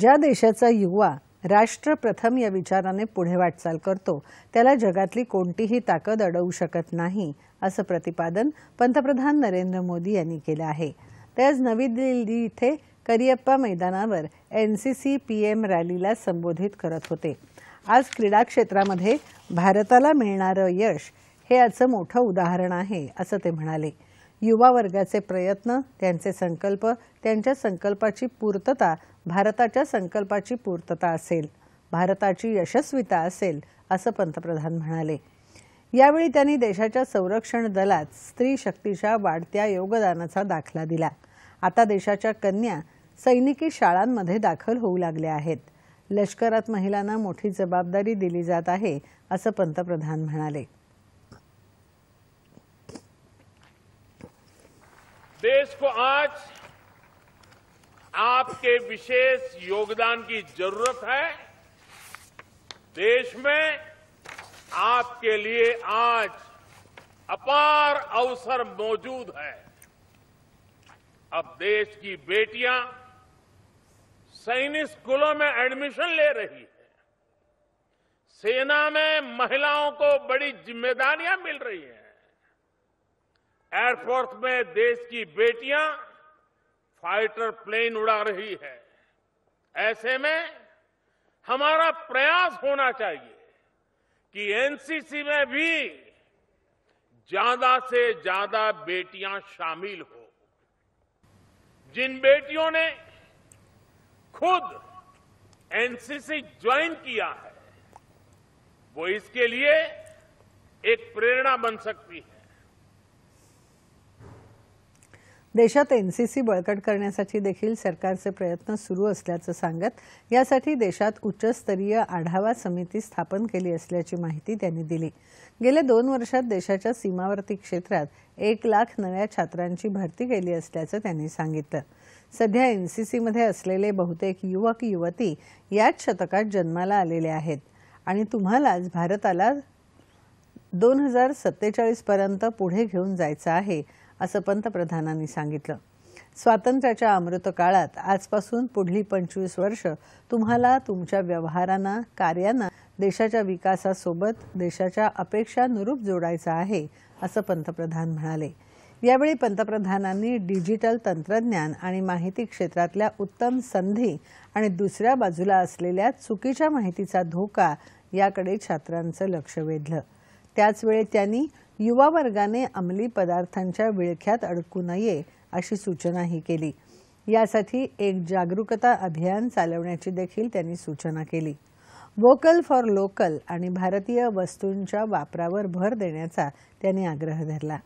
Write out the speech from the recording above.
ज्या देशाचा युवा राष्ट्र प्रथम या विचाराने पुढे वाटचाल करतो त्याला जगातली कोणतीही ताकद अडवू शकत नाही असं प्रतिपादन पंतप्रधान नरेंद्र मोदी यांनी केलं आहे ते आज नवी दिल्ली इथे करियप्पा मैदानावर N C C P M रॅलीला संबोधित करत होते आज क्रीडा क्षेत्रामध्ये भारताला मिळणारं यश हे याचं मोठं उदाहरण आहे असं ते म्हणाले युवा वर्गाचे प्रयत्न त्यांचे संकल्प त्यांच्या संकल्पाची पूर्तता भारताच्या संकल्पाची पूर्तता असेल भारताची यशस्विता असेल असं पंतप्रधान म्हणाले यावेळी त्यांनी देशाच्या संरक्षण दलात स्त्री शक्तीच्या वाढत्या योगदानाचा दाखला दिला आता देशाच्या कन्या सैनिकी शाळांमध्ये दाखल होऊ लागल्या आहेत लष्करात महिलांना मोठी जबाबदारी दिली जात आहे असं पंतप्रधान म्हणाले देश को आज आपके विशेष योगदान की जरूरत है देश में आपके लिए आज अपार अवसर मौजूद है अब देश की बेटियां सैनिक स्कूलों में एडमिशन ले रही है सेना में महिलाओं को बड़ी जिम्मेदारियां मिल रही हैं एयरफोर्स में देश की बेटियां फाइटर प्लेन उड़ा रही है ऐसे में हमारा प्रयास होना चाहिए कि एनसीसी में भी ज्यादा से ज्यादा बेटियां शामिल हो जिन बेटियों ने खुद एनसीसी ज्वाइन किया है वो इसके लिए एक प्रेरणा बन सकती है देशात एन सी सी बळकट करण्यासाठी देखील सरकारचे प्रयत्न सुरू असल्याचं सांगत यासाठी देशात उच्चस्तरीय आढावा समिती स्थापन केली असल्याची माहिती त्यांनी दिली गेल्या दोन वर्षात देशाच्या सीमावर्ती क्षेत्रात एक लाख नव्या छात्रांची भरती केली असल्याचं त्यांनी सांगितलं सध्या एन सी असलेले बहुतेक युवक युवती याच शतकात जन्माला आलेले आहेत आणि तुम्हालाच भारताला दोन हजार पर्यंत पुढे घेऊन जायचं आहे असं पंतप्रधानांनी सांगितलं स्वातंत्र्याच्या अमृत काळात आजपासून पुढली पंचवीस वर्ष तुम्हाला तुमच्या व्यवहारांना कार्यांना देशाच्या विकासासोबत देशाच्या अपेक्षानुरूप जोडायचं आहे असं पंतप्रधान म्हणाले यावेळी पंतप्रधानांनी डिजिटल तंत्रज्ञान आणि माहिती क्षेत्रातल्या उत्तम संधी आणि दुसऱ्या बाजूला असलेल्या चुकीच्या माहितीचा धोका याकडे छात्रांचं लक्ष वेधलं त्याचवेळी त्यांनी युवा वर्गाने अंमली पदार्थांच्या विळख्यात अडकू नये अशी सूचनाही केली यासाठी एक जागरूकता अभियान चालवण्याची देखील त्यांनी सूचना केली वोकल फॉर लोकल आणि भारतीय वस्तूंच्या वापरावर भर देण्याचा त्यांनी आग्रह धरला